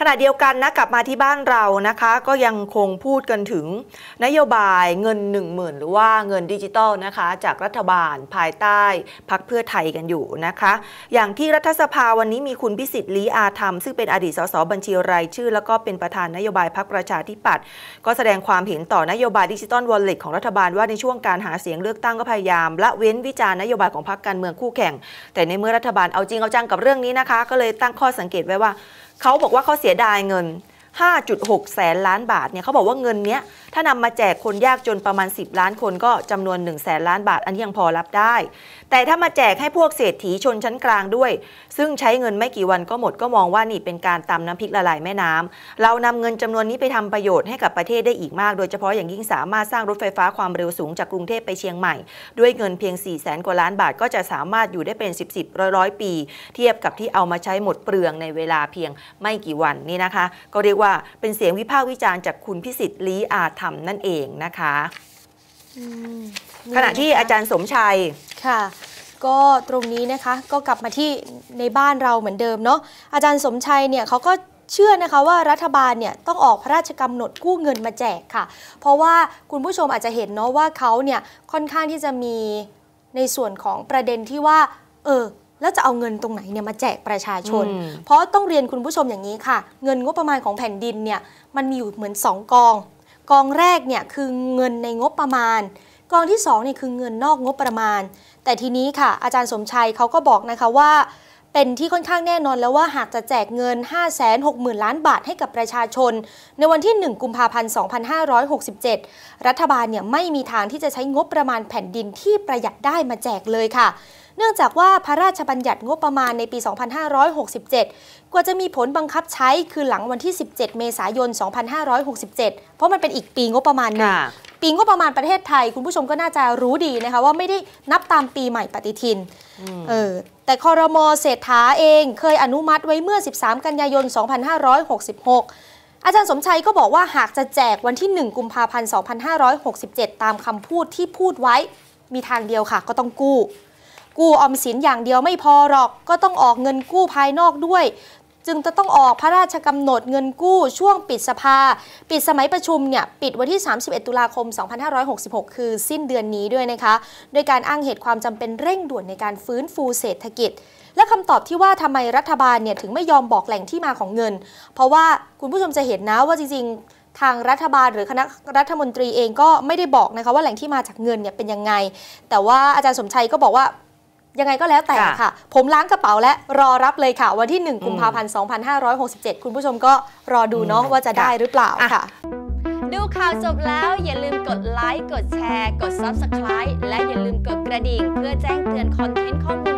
ขณะเดียวกัน นะกลับมาที่บ้านเรานะคะก็ยังคงพูดกันถึง นโยบายเงิน1 0,000หรือว่าเงินดิจิตอลนะคะ จากรัฐบาลภายใต้พักเพื่อไทยกันอยู่นะคะ อย่างที่รัฐสภาวันนี้มีคุณพิสิทธิ์ลีอาธรรม ซึ่งเป็นอดีตสสบัญชีรายชื่อแล้วก็เป็นประธานนโยบายพักประชาธิปัตย์ก็แสดงความเห็นต่อนโยบายดิจิตอลวอลเล็ตของรัฐบาลว่าในช่วงการหาเสียงเลือกตั้งก็พยายามละเว้นวิจารณ์นโยบายของพักการเมืองคู่แข่ง แต่ในเมื่อรัฐบาลเอาจริงเอาจังกับเรื่องนี้นะคะ ก็เลยตั้งข้อสังเกตไว้ว่าเขาบอกว่าเขาเสียดายเงิน5.6 แสนล้านบาทเนี่ยเขาบอกว่าเงินเนี้ย ถ้านำมาแจกคนยากจนประมาณ 10 ล้านคนก็จำนวน1แสนล้านบาท อันนี้ยังพอรับได้ แต่ถ้ามาแจกให้พวกเศรษฐีชนชั้นกลางด้วย ซึ่งใช้เงินไม่กี่วันก็หมดก็มองว่านี่เป็นการตำน้ำพริกละลายแม่น้ำเรานำเงินจำนวนนี้ไปทำประโยชน์ให้กับประเทศได้อีกมาก โดยเฉพาะอย่างยิ่งสามารถสร้างรถไฟฟ้าความเร็วสูงจากกรุงเทพไปเชียงใหม่ ด้วยเงินเพียง4ี่แสนกว่าล้านบาท ก็จะสามารถอยู่ได้เป็น10บสร้อยร้อยปี เทียบกับที่เอามาใช้หมดเปลืองในเวลาเพียงไม่กี่วันนี่นะคะ ก็เรียกว่า เป็นเสียงวิพากษ์วิจารณ์จากคุณพิสิทธิ์ลีอาธรรมนั่นเองนะคะขณะที่อาจารย์สมชัยค่ะ ก็ตรงนี้นะคะก็กลับมาที่ในบ้านเราเหมือนเดิมเนาะอาจารย์สมชัยเนี่ยเขาก็เชื่อนะคะว่ารัฐบาลเนี่ยต้องออกพระราชกำหนดกู้เงินมาแจกค่ะ เพราะว่าคุณผู้ชมอาจจะเห็นเนาะว่าเขาเนี่ยค่อนข้างที่จะมีในส่วนของประเด็นที่ว่า เออแล้วจะเอาเงินตรงไหนเนี่ยมาแจกประชาชน เพราะต้องเรียนคุณผู้ชมอย่างนี้ค่ะ เงินงบประมาณของแผ่นดินเนี่ยมันมีอยู่เหมือน 2กอง กองแรกเนี่ยคือเงินในงบประมาณ กองที่2เนี่ยคือเงินนอกงบประมาณ แต่ทีนี้ค่ะ อาจารย์สมชัยเขาก็บอกนะคะว่า เป็นที่ค่อนข้างแน่นอนแล้วว่าหากจะแจกเงิน 560,000ล้านบาทให้กับประชาชน ในวันที่ 1 กุมภาพันธ์2567 รัฐบาลเนี่ยไม่มีทางที่จะใช้งบประมาณแผ่นดินที่ประหยัดได้มาแจกเลยค่ะเนื่องจากว่าพระราชบัญญัติงบประมาณในปี 2567 กว่าจะมีผลบังคับใช้คือหลังวันที่ 17 เมษายน 2567 เพราะมันเป็นอีกปีงบประมาณหนึ่งปีงบประมาณประเทศไทย คุณผู้ชมก็น่าจะรู้ดีนะคะว่าไม่ได้นับตามปีใหม่ปฏิทินเออแต่คอรมอเศรษฐาเองเคยอนุมัติไว้เมื่อ 13 กันยายน 2566 อาจารย์สมชัยก็บอกว่าหากจะแจกวันที่ 1 กุมภาพันธ์ 2567 ตามคำพูดที่พูดไว้มีทางเดียวค่ะ ก็ต้องกู้กู้ออมสินอย่างเดียวไม่พอหรอกก็ต้องออกเงินกู้ภายนอกด้วย จึงจะต้องออกพระราชกำหนดเงินกู้ช่วงปิดสภา ปิดสมัยประชุมเนี่ยปิดวันที่ 31 ตุลาคม 2566 คือสิ้นเดือนนี้ด้วยนะคะ โดยการอ้างเหตุความจำเป็นเร่งด่วนในการฟื้นฟูเศรษฐกิจ และคำตอบที่ว่าทำไมรัฐบาลเนี่ยถึงไม่ยอมบอกแหล่งที่มาของเงิน เพราะว่าคุณผู้ชมจะเห็นนะว่าจริงๆ ทางรัฐบาลหรือคณะรัฐมนตรีเองก็ไม่ได้บอกนะคะว่าแหล่งที่มาจากเงินเนี่ยเป็นยังไงแต่ว่าอาจารย์สมชัยก็บอกว่ายังไงก็แล้วแต่ค่ะ ผมล้างกระเป๋าและรอรับเลยค่ะ วันที่1กุมภาพันธ์ 2567 คุณผู้ชมก็รอดูเนาะ ว่าจะได้หรือเปล่าค่ะ ดูข่าวจบแล้วอย่าลืมกดไลค์กดแชร์ กด Subscribe และอย่าลืมกดกระดิ่ง เพื่อแจ้งเตือนคอนเทนต์ข้อมูล